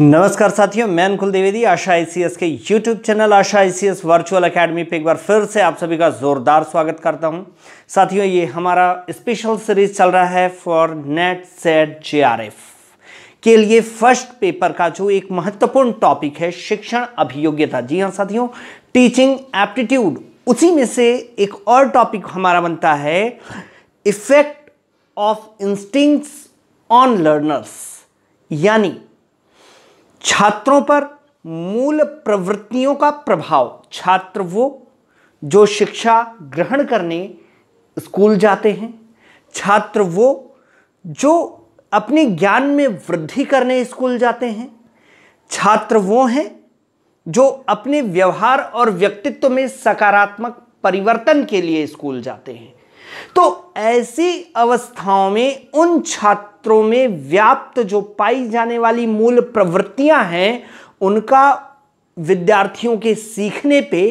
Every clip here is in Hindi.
नमस्कार साथियों मैं अनकुल द्विवेदी आशा आईसीएस के YouTube channel Asha ICS virtual academy पे एक बार फिर से आप सभी का ज़ोरदार स्वागत करता हूं साथियों ये हमारा स्पेशल सीरीज चल रहा है फॉर नेट सेट एफ के लिए फर्स्ट पेपर का जो एक महत्वपूर्ण टॉपिक है शिक्षण अभियोग्यता जी हाँ साथियों टीचिंग एप्टीट्यूड उसी में से एक और टॉपिक हमारा बनता है effect of instincts on learners यानी छात्रों पर मूल प्रवृत्तियों का प्रभाव छात्र वो जो शिक्षा ग्रहण करने स्कूल जाते हैं छात्र वो जो अपने ज्ञान में वृद्धि करने स्कूल जाते हैं छात्र वो हैं जो अपने व्यवहार और व्यक्तित्व में सकारात्मक परिवर्तन के लिए स्कूल जाते हैं तो ऐसी अवस्थाओं में उन छात्रों में व्याप्त जो पाई जाने वाली मूल प्रवृत्तियां हैं उनका विद्यार्थियों के सीखने पे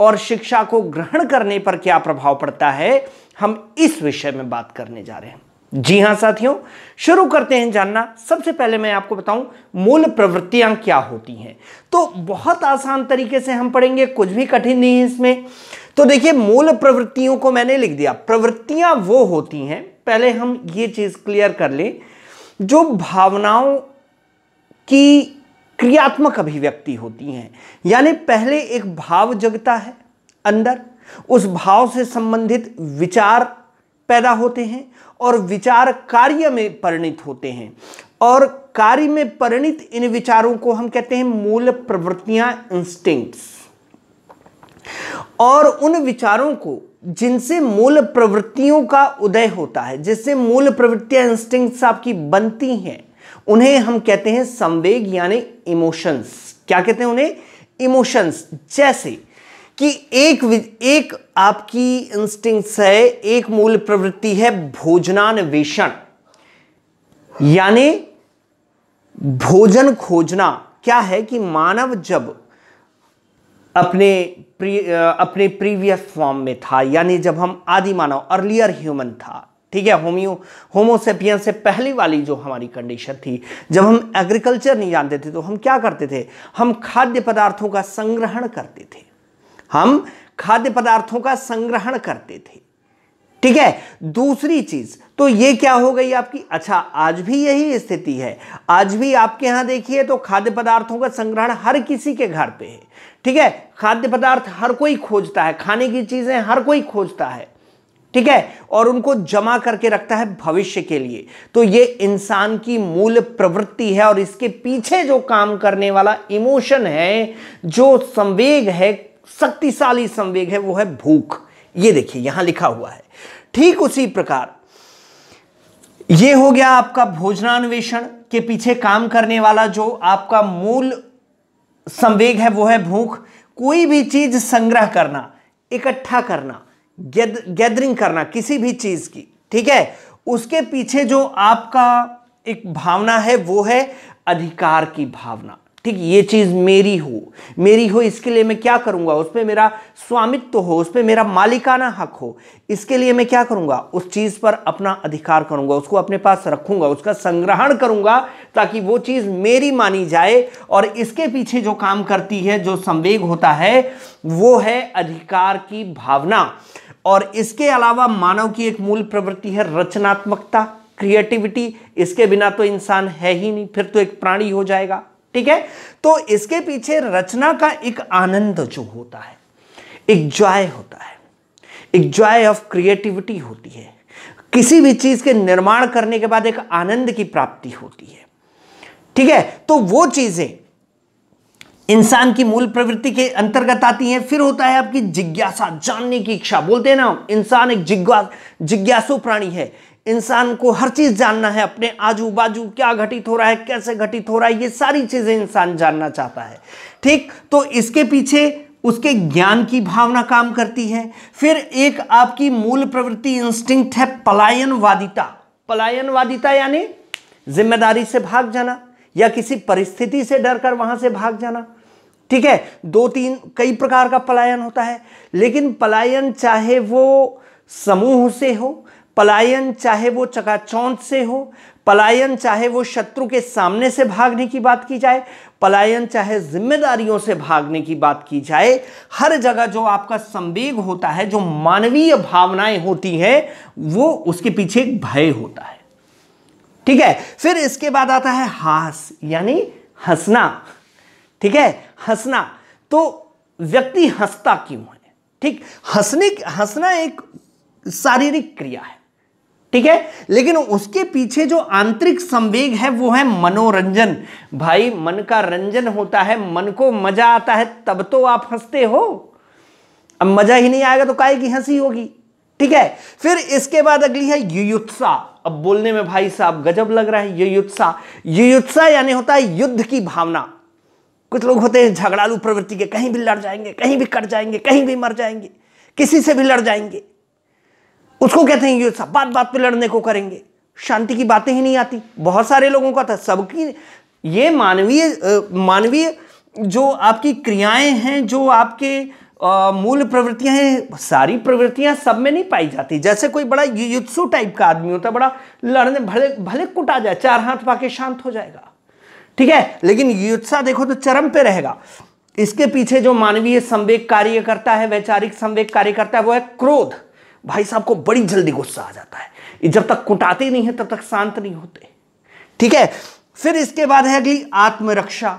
और शिक्षा को ग्रहण करने पर क्या प्रभाव पड़ता है हम इस विषय में बात करने जा रहे हैं जी हां साथियों शुरू करते हैं जानना सबसे पहले मैं आपको बताऊं मूल प्रवृत्तियां क्या होती हैं तो बहुत आसान तरीके से हम पढ़ेंगे कुछ भी कठिन नहीं है इसमें तो देखिए मूल प्रवृत्तियों को मैंने लिख दिया प्रवृत्तियां वो होती हैं पहले हम ये चीज़ क्लियर कर लें जो भावनाओं की क्रियात्मक अभिव्यक्ति होती हैं यानी पहले एक भाव जगता है अंदर उस भाव से संबंधित विचार पैदा होते हैं और विचार कार्य में परिणित होते हैं और कार्य में परिणित इन विचारों को हम कहते हैं मूल प्रवृत्तियां इंस्टिंक्ट्स और उन विचारों को जिनसे मूल प्रवृत्तियों का उदय होता है जिससे मूल प्रवृत्तियां इंस्टिंक्ट्स आपकी बनती हैं उन्हें हम कहते हैं संवेग यानी इमोशंस क्या कहते हैं उन्हें इमोशंस जैसे कि एक एक आपकी इंस्टिंक्ट्स है एक मूल प्रवृत्ति है भोजनान्वेषण यानी भोजन खोजना क्या है कि मानव जब अपने प्री अपने प्रीवियस फॉर्म में था यानी जब हम आदि मानव अर्लियर ह्यूमन था ठीक है होमियो होमोसेपियन से पहली वाली जो हमारी कंडीशन थी जब हम एग्रीकल्चर नहीं जानते थे तो हम क्या करते थे हम खाद्य पदार्थों का संग्रहण करते थे हम खाद्य पदार्थों का संग्रहण करते थे ठीक है दूसरी चीज तो ये क्या हो गई आपकी अच्छा आज भी यही स्थिति है आज भी आपके यहां देखिए तो खाद्य पदार्थों का संग्रहण हर किसी के घर पे है ठीक है खाद्य पदार्थ हर कोई खोजता है खाने की चीजें हर कोई खोजता है ठीक है और उनको जमा करके रखता है भविष्य के लिए तो ये इंसान की मूल प्रवृत्ति है और इसके पीछे जो काम करने वाला इमोशन है जो संवेग है शक्तिशाली संवेग है वो है भूख ये देखिए यहां लिखा हुआ है ठीक उसी प्रकार ये हो गया आपका भोजनान्वेषण के पीछे काम करने वाला जो आपका मूल संवेग है वो है भूख कोई भी चीज संग्रह करना इकट्ठा करना गैदरिंग करना किसी भी चीज की ठीक है उसके पीछे जो आपका एक भावना है वो है अधिकार की भावना ठीक ये चीज़ मेरी हो मेरी हो इसके लिए मैं क्या करूँगा उस पर मेरा स्वामित्व तो हो उस पर मेरा मालिकाना हक हो इसके लिए मैं क्या करूँगा उस चीज़ पर अपना अधिकार करूँगा उसको अपने पास रखूँगा उसका संग्रहण करूँगा ताकि वो चीज़ मेरी मानी जाए और इसके पीछे जो काम करती है जो संवेग होता है वो है अधिकार की भावना और इसके अलावा मानव की एक मूल प्रवृत्ति है रचनात्मकता क्रिएटिविटी इसके बिना तो इंसान है ही नहीं फिर तो एक प्राणी हो जाएगा ठीक है तो इसके पीछे रचना का एक आनंद जो होता है एक जॉय होता है एक जॉय ऑफ क्रिएटिविटी होती है किसी भी चीज के निर्माण करने के बाद एक आनंद की प्राप्ति होती है ठीक है तो वो चीजें इंसान की मूल प्रवृत्ति के अंतर्गत आती है फिर होता है आपकी जिज्ञासा जानने की इच्छा बोलते हैं ना इंसान एक जिज्ञासु प्राणी है इंसान को हर चीज़ जानना है अपने आजू बाजू क्या घटित हो रहा है कैसे घटित हो रहा है ये सारी चीज़ें इंसान जानना चाहता है ठीक तो इसके पीछे उसके ज्ञान की भावना काम करती है फिर एक आपकी मूल प्रवृत्ति इंस्टिंक्ट है पलायनवादिता पलायनवादिता यानी जिम्मेदारी से भाग जाना या किसी परिस्थिति से डर कर वहां से भाग जाना ठीक है दो तीन कई प्रकार का पलायन होता है लेकिन पलायन चाहे वो समूह से हो पलायन चाहे वो चकाचौंध से हो पलायन चाहे वो शत्रु के सामने से भागने की बात की जाए पलायन चाहे जिम्मेदारियों से भागने की बात की जाए हर जगह जो आपका संवेग होता है जो मानवीय भावनाएं होती हैं वो उसके पीछे एक भय होता है ठीक है फिर इसके बाद आता है हास यानी हंसना ठीक है हंसना तो व्यक्ति हंसता क्यों है ठीक हंसने हंसना एक शारीरिक क्रिया है ठीक है लेकिन उसके पीछे जो आंतरिक संवेग है वो है मनोरंजन भाई मन का रंजन होता है मन को मजा आता है तब तो आप हंसते हो अब मजा ही नहीं आएगा तो काय की हंसी होगी ठीक है फिर इसके बाद अगली है युयुत्सा अब बोलने में भाई साहब गजब लग रहा है युयुत्सा युयुत्सा यानी होता है युद्ध की भावना कुछ लोग होते हैं झगड़ालू प्रवृत्ति के कहीं भी लड़ जाएंगे कहीं भी कट जाएंगे कहीं भी मर जाएंगे किसी से भी लड़ जाएंगे उसको कहते हैं ये सब बात बात पे लड़ने को करेंगे शांति की बातें ही नहीं आती बहुत सारे लोगों का था सबकी ये मानवीय मानवीय जो आपकी क्रियाएं हैं जो आपके मूल प्रवृत्तियां हैं सारी प्रवृत्तियां सब में नहीं पाई जाती जैसे कोई बड़ा युत्सु टाइप का आदमी होता है बड़ा लड़ने भले भले कुटा जाए चार हाथ पाके शांत हो जाएगा ठीक है लेकिन युत्सा देखो तो चरम पे रहेगा इसके पीछे जो मानवीय संवेग कार्य करता है वैचारिक संवेग कार्य करता है वो है क्रोध भाई साहब को बड़ी जल्दी गुस्सा आ जाता है जब तक कुटाते नहीं है तब तक शांत नहीं होते ठीक है फिर इसके बाद है अगली आत्मरक्षा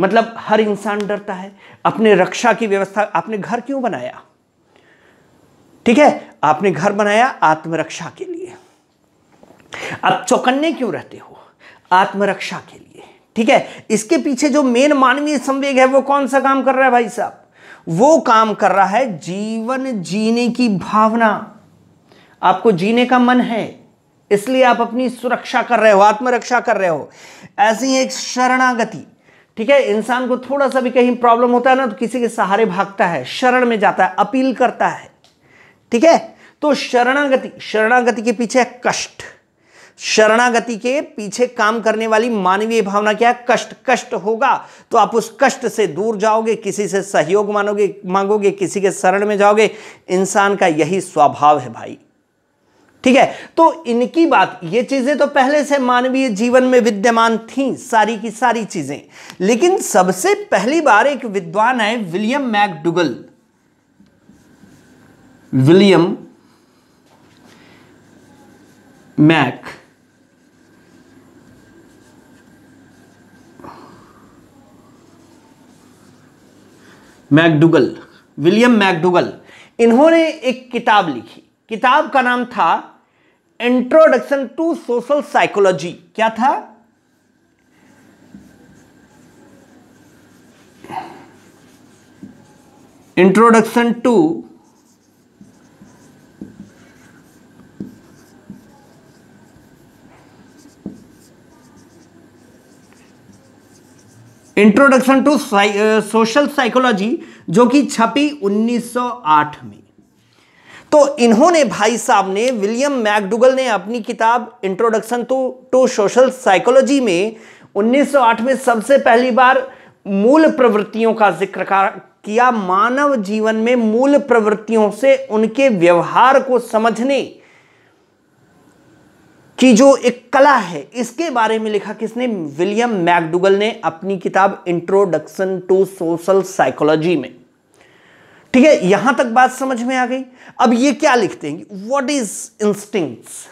मतलब हर इंसान डरता है अपने रक्षा की व्यवस्था आपने घर क्यों बनाया ठीक है आपने घर बनाया आत्मरक्षा के लिए आप चौकन्ने क्यों रहते हो आत्मरक्षा के लिए ठीक है इसके पीछे जो मेन मानवीय संवेग है वो कौन सा काम कर रहा है भाई साहब वो काम कर रहा है जीवन जीने की भावना आपको जीने का मन है इसलिए आप अपनी सुरक्षा कर रहे हो आत्मरक्षा कर रहे हो ऐसी एक शरणागति ठीक है इंसान को थोड़ा सा भी कहीं प्रॉब्लम होता है ना तो किसी के सहारे भागता है शरण में जाता है अपील करता है ठीक है तो शरणागति शरणागति के पीछे कष्ट शरणागति के पीछे काम करने वाली मानवीय भावना क्या है कष्ट कष्ट होगा तो आप उस कष्ट से दूर जाओगे किसी से सहयोग मानोगे मांगोगे किसी के शरण में जाओगे इंसान का यही स्वभाव है भाई ठीक है तो इनकी बात ये चीजें तो पहले से मानवीय जीवन में विद्यमान थी सारी की सारी चीजें लेकिन सबसे पहली बार एक विद्वान है William McDougall William Mc McDougall William McDougall इन्होंने एक किताब लिखी किताब का नाम था इंट्रोडक्शन टू सोशल साइकोलॉजी क्या था introduction to introduction to social psychology जो कि छपी 1908 में तो इन्होंने भाई साहब ने विलियम मैकडुगल ने अपनी किताब introduction to to social psychology में 1908 में सबसे पहली बार मूल प्रवृत्तियों का जिक्र किया मानव जीवन में मूल प्रवृत्तियों से उनके व्यवहार को समझने कि जो एक कला है इसके बारे में लिखा किसने विलियम मैकडुगल ने अपनी किताब इंट्रोडक्शन टू सोशल साइकोलॉजी में ठीक है यहां तक बात समझ में आ गई अब ये क्या लिखते हैं व्हाट इज इंस्टिंक्ट्स